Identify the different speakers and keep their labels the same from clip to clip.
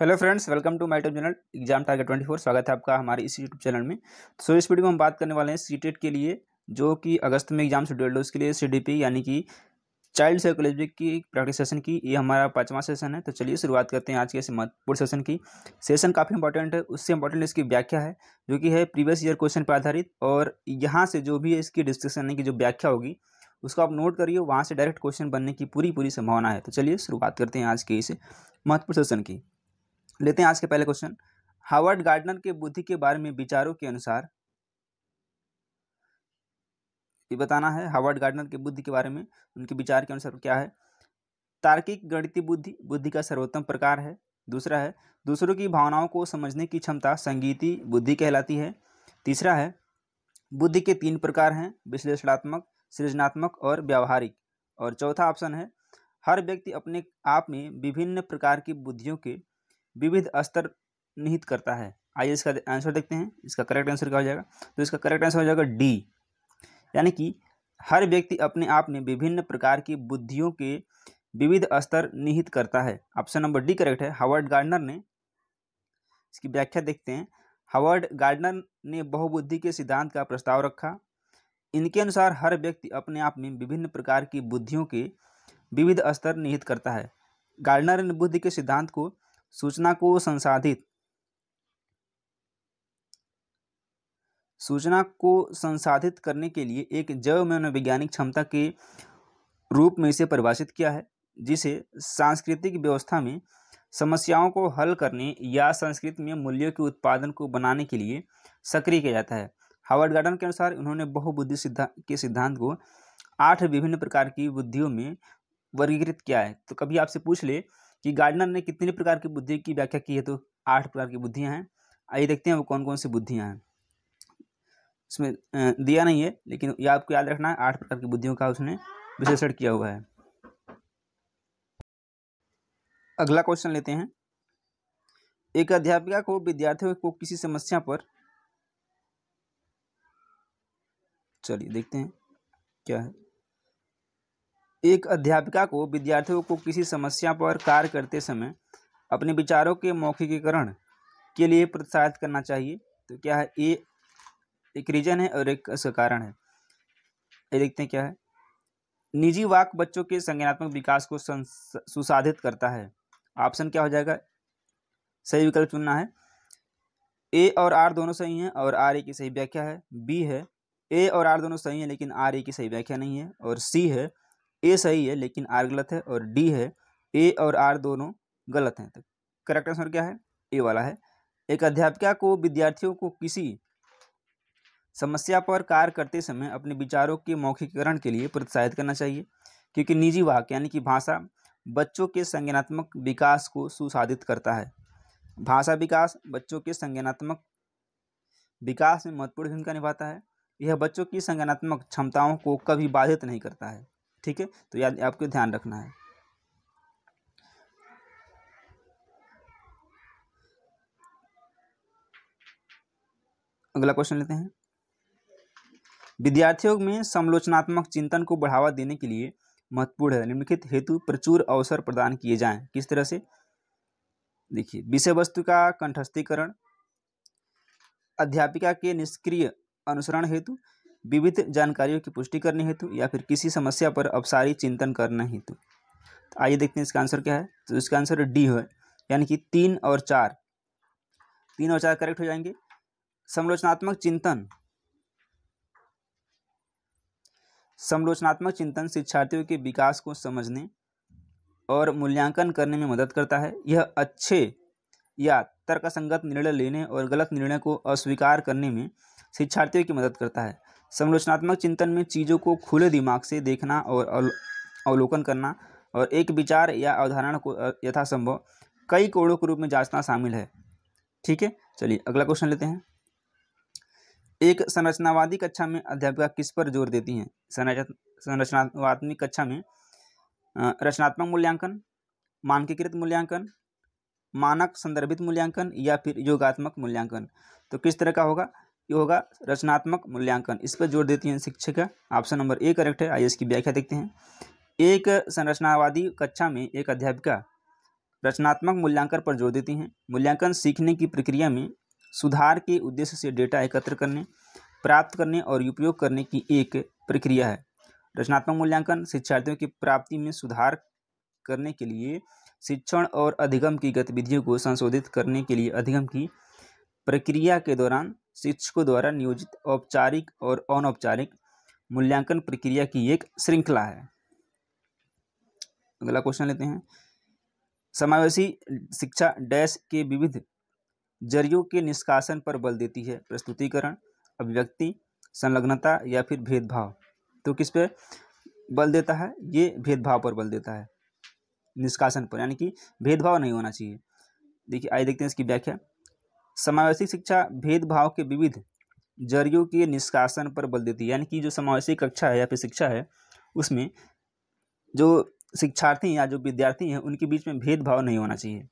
Speaker 1: hello friends welcome to my YouTube channel exam target 24 स्वागत है आपका हमारे इस यूट्यूब चैनल में सो तो so, इस वीडियो में हम बात करने वाले हैं सी e के लिए जो कि अगस्त में एग्जाम शेड्यूल्ड है उसके लिए सी यानी कि चाइल्ड साइकोलॉजी की प्रैक्टिस सेशन की ये हमारा पाँचवा सेशन है तो चलिए शुरुआत करते हैं आज के इस महत्वपूर्ण सेशन की सेशन काफ़ी इंपॉर्टेंट है उससे इंपॉर्टेंट इसकी व्याख्या है जो कि है प्रीवियस ईयर क्वेश्चन पर आधारित और यहाँ से जो भी इसकी डिस्कशन यानी कि जो व्याख्या होगी उसको आप नोट करिए वहाँ से डायरेक्ट क्वेश्चन बनने की पूरी पूरी संभावना है तो चलिए शुरुआत करते हैं आज के इस महत्वपूर्ण सेशन की लेते हैं आज के पहले क्वेश्चन हावर्ड गार्डनर के बुद्धि के बारे में विचारों के अनुसार ये बताना है हावर्ड गार्डनर के बुद्धि के बारे में उनके विचार के अनुसार क्या है तार्किक गणितीय बुद्धि बुद्धि का सर्वोत्तम प्रकार है दूसरा है दूसरों की भावनाओं को समझने की क्षमता संगीति बुद्धि कहलाती है तीसरा है बुद्धि के तीन प्रकार हैं विश्लेषणात्मक सृजनात्मक और व्यावहारिक और चौथा ऑप्शन है हर व्यक्ति अपने आप में विभिन्न प्रकार की बुद्धियों के विविध स्तर निहित करता है आइए इसका आंसर देखते हैं इसका करेक्ट आंसर क्या हो जाएगा तो इसका करेक्ट आंसर हो जाएगा डी यानी कि हर व्यक्ति अपने आप में विभिन्न प्रकार की बुद्धियों के विविध स्तर निहित करता है ऑप्शन नंबर डी करेक्ट है हावर्ड गार्डनर ने इसकी व्याख्या देखते हैं हावर्ड गार्डनर ने बहुबुद्धि के सिद्धांत का प्रस्ताव रखा इनके अनुसार हर व्यक्ति अपने आप में विभिन्न प्रकार की बुद्धियों के विविध स्तर निहित करता है गार्डनर ने बुद्धि के सिद्धांत को सूचना को संसाधित सूचना को संसाधित करने के लिए एक जैव मनोवैज्ञानिक क्षमता के रूप में इसे परिभाषित किया है जिसे सांस्कृतिक व्यवस्था में समस्याओं को हल करने या संस्कृत में मूल्यों के उत्पादन को बनाने के लिए सक्रिय किया जाता है हावर्ड गार्डन के अनुसार उन्होंने बहुबुद्धि सिद्धांत के सिद्धांत को आठ विभिन्न प्रकार की बुद्धियों में वर्गीकृत किया है तो कभी आपसे पूछ ले कि गार्डनर ने कितने प्रकार की बुद्धि की व्याख्या की है तो आठ प्रकार की बुद्धियाँ हैं आइए देखते हैं वो कौन कौन सी बुद्धियाँ हैं इसमें दिया नहीं है लेकिन यह आपको याद रखना है आठ प्रकार की बुद्धियों का उसने विश्लेषण किया हुआ है अगला क्वेश्चन लेते हैं एक अध्यापिका को विद्यार्थियों को किसी समस्या पर चलिए देखते हैं क्या है एक अध्यापिका को विद्यार्थियों को किसी समस्या पर कार्य करते समय अपने विचारों के मौखिकीकरण के लिए प्रोत्साहित करना चाहिए तो क्या है ये एक रीजन है और एक इसका कारण है ये देखते हैं क्या है निजी वाक बच्चों के संज्ञानात्मक विकास को सुसाधित करता है ऑप्शन क्या हो जाएगा सही विकल्प चुनना है ए और आर दोनों सही हैं और आर ए की सही व्याख्या है बी है ए और आर दोनों सही हैं लेकिन आर ए की सही व्याख्या नहीं है और सी है ए सही है लेकिन आर गलत है और डी है ए और आर दोनों गलत हैं तो करेक्ट आंसर क्या है ए वाला है एक अध्यापिका को विद्यार्थियों को किसी समस्या पर कार्य करते समय अपने विचारों के मौखिकरण के लिए प्रोत्साहित करना चाहिए क्योंकि निजी वाक यानी कि भाषा बच्चों के संज्ञानात्मक विकास को सुसाधित करता है भाषा विकास बच्चों के संज्ञानात्मक विकास में महत्वपूर्ण भूमिका निभाता है यह बच्चों की संज्ञानात्मक क्षमताओं को कभी बाधित नहीं करता है ठीक है तो याद आपको ध्यान रखना है अगला क्वेश्चन लेते हैं विद्यार्थियों में समलोचनात्मक चिंतन को बढ़ावा देने के लिए महत्वपूर्ण है निम्नलिखित हेतु प्रचुर अवसर प्रदान किए जाएं किस तरह से देखिए विषय वस्तु का कंठस्थीकरण अध्यापिका के निष्क्रिय अनुसरण हेतु विविध जानकारियों की पुष्टि करने हेतु या फिर किसी समस्या पर अपसारी चिंतन करना हेतु तो आइए देखते हैं इसका आंसर क्या है तो इसका आंसर डी है यानी कि तीन और चार तीन और चार करेक्ट हो जाएंगे समलोचनात्मक चिंतन समालोचनात्मक चिंतन शिक्षार्थियों के विकास को समझने और मूल्यांकन करने में मदद करता है यह अच्छे या तर्कसंगत निर्णय लेने और गलत निर्णय को अस्वीकार करने में शिक्षार्थियों की मदद करता है समलोचनात्मक चिंतन में चीज़ों को खुले दिमाग से देखना और अवलोकन करना और एक विचार या अवधारणा को यथासंभव कई कोड़ों के रूप में जांचना शामिल है ठीक है चलिए अगला क्वेश्चन लेते हैं एक संरचनावादी कक्षा में अध्यापिका किस पर जोर देती हैं संरचनात्मक कक्षा में रचनात्मक मूल्यांकन मानकीकृत मूल्यांकन मानक संदर्भित मूल्यांकन या फिर योगात्मक मूल्यांकन तो किस तरह का होगा ये होगा रचनात्मक मूल्यांकन इस पर जोर देती हैं शिक्षक ऑप्शन नंबर ए करेक्ट है आइए इसकी व्याख्या देखते हैं एक संरचनावादी कक्षा में एक अध्यापिका रचनात्मक मूल्यांकन पर जोर देती हैं मूल्यांकन सीखने की प्रक्रिया में सुधार के उद्देश्य से डेटा एकत्र करने प्राप्त करने और उपयोग करने की एक प्रक्रिया है रचनात्मक मूल्यांकन शिक्षार्थियों की प्राप्ति में सुधार करने के लिए शिक्षण और अधिगम की गतिविधियों को संशोधित करने के लिए अधिगम की प्रक्रिया के दौरान शिक्षकों द्वारा नियोजित औपचारिक और अनौपचारिक मूल्यांकन प्रक्रिया की एक श्रृंखला है अगला क्वेश्चन लेते हैं समावेशी शिक्षा डैश के विविध जरियों के निष्कासन पर बल देती है प्रस्तुतिकरण अभिव्यक्ति संलग्नता या फिर भेदभाव तो किस पे बल देता है ये भेदभाव पर बल देता है निष्कासन पर यानी कि भेदभाव नहीं होना चाहिए देखिए आइए देखते हैं इसकी व्याख्या समावेशी शिक्षा भेदभाव के विविध जरियों के निष्कासन पर बल देती है यानी कि जो समावेशी कक्षा है या फिर शिक्षा है उसमें जो शिक्षार्थी या जो विद्यार्थी हैं उनके बीच में भेदभाव नहीं होना चाहिए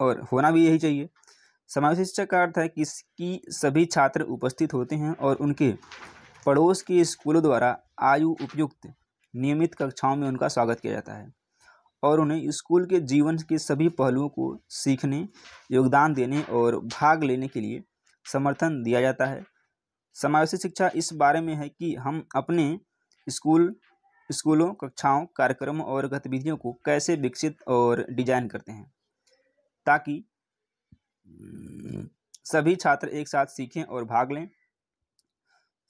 Speaker 1: और होना भी यही चाहिए समावेशी शिक्षा का अर्थ है कि इसकी सभी छात्र उपस्थित होते हैं और उनके पड़ोस के स्कूलों द्वारा आयु उपयुक्त नियमित कक्षाओं में उनका स्वागत किया जाता है और उन्हें स्कूल के जीवन के सभी पहलुओं को सीखने योगदान देने और भाग लेने के लिए समर्थन दिया जाता है समावेशी शिक्षा इस बारे में है कि हम अपने स्कूल स्कूलों कक्षाओं कार्यक्रमों और गतिविधियों को कैसे विकसित और डिजाइन करते हैं ताकि सभी छात्र एक साथ सीखें और भाग लें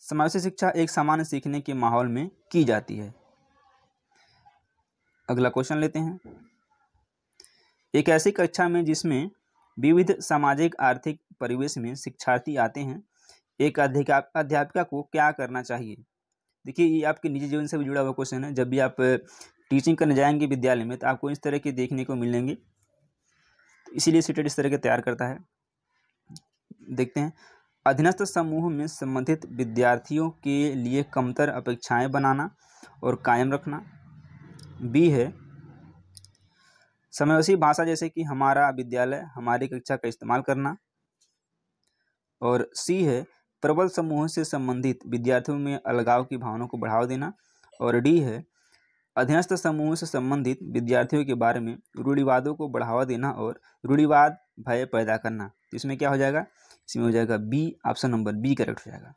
Speaker 1: समावेशी शिक्षा एक सामान्य सीखने के माहौल में की जाती है अगला क्वेश्चन लेते हैं एक ऐसी कक्षा में जिसमें विविध सामाजिक आर्थिक परिवेश में शिक्षार्थी आते हैं एक अध्यापिका को क्या करना चाहिए देखिए ये आपके निजी जीवन से भी जुड़ा हुआ क्वेश्चन है जब भी आप टीचिंग करने जाएंगे विद्यालय में तो आपको इस तरह के देखने को मिलेंगे तो इसीलिए सीटेट इस तरह के तैयार करता है देखते हैं अधीनस्थ समूह में संबंधित विद्यार्थियों के लिए कमतर अपेक्षाएं बनाना और कायम रखना बी है समयासी भाषा जैसे कि हमारा विद्यालय हमारी कक्षा का इस्तेमाल करना और सी है प्रबल समूह से संबंधित विद्यार्थियों में अलगाव की भावना को बढ़ावा देना और डी है अध्यस्थ समूह से संबंधित विद्यार्थियों के बारे में रूढ़िवादों को बढ़ावा देना और रूढ़िवाद भय पैदा करना तो इसमें क्या हो जाएगा इसमें हो जाएगा B option number B correct हो जाएगा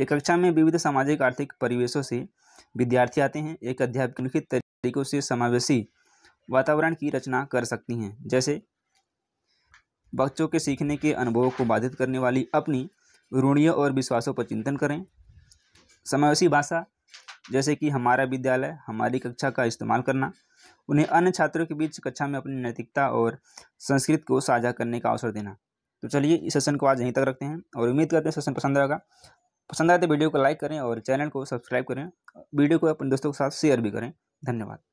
Speaker 1: एक कक्षा में विविध सामाजिक आर्थिक परिवेशों से विद्यार्थी आते हैं एक अध्यापक लिखित तरीकों से समावेशी वातावरण की रचना कर सकती हैं जैसे बच्चों के सीखने के अनुभवों को बाधित करने वाली अपनी ऋणीय और विश्वासों पर चिंतन करें समावेशी भाषा जैसे कि हमारा विद्यालय हमारी कक्षा का इस्तेमाल करना उन्हें अन्य छात्रों के बीच कक्षा में अपनी नैतिकता और संस्कृत को साझा करने का अवसर देना तो चलिए इस सेशन को आज यहीं तक रखते हैं और उम्मीद करते हैं सेशन पसंद आएगा पसंद आए तो वीडियो को लाइक करें और चैनल को सब्सक्राइब करें वीडियो को अपने दोस्तों के साथ शेयर भी करें धन्यवाद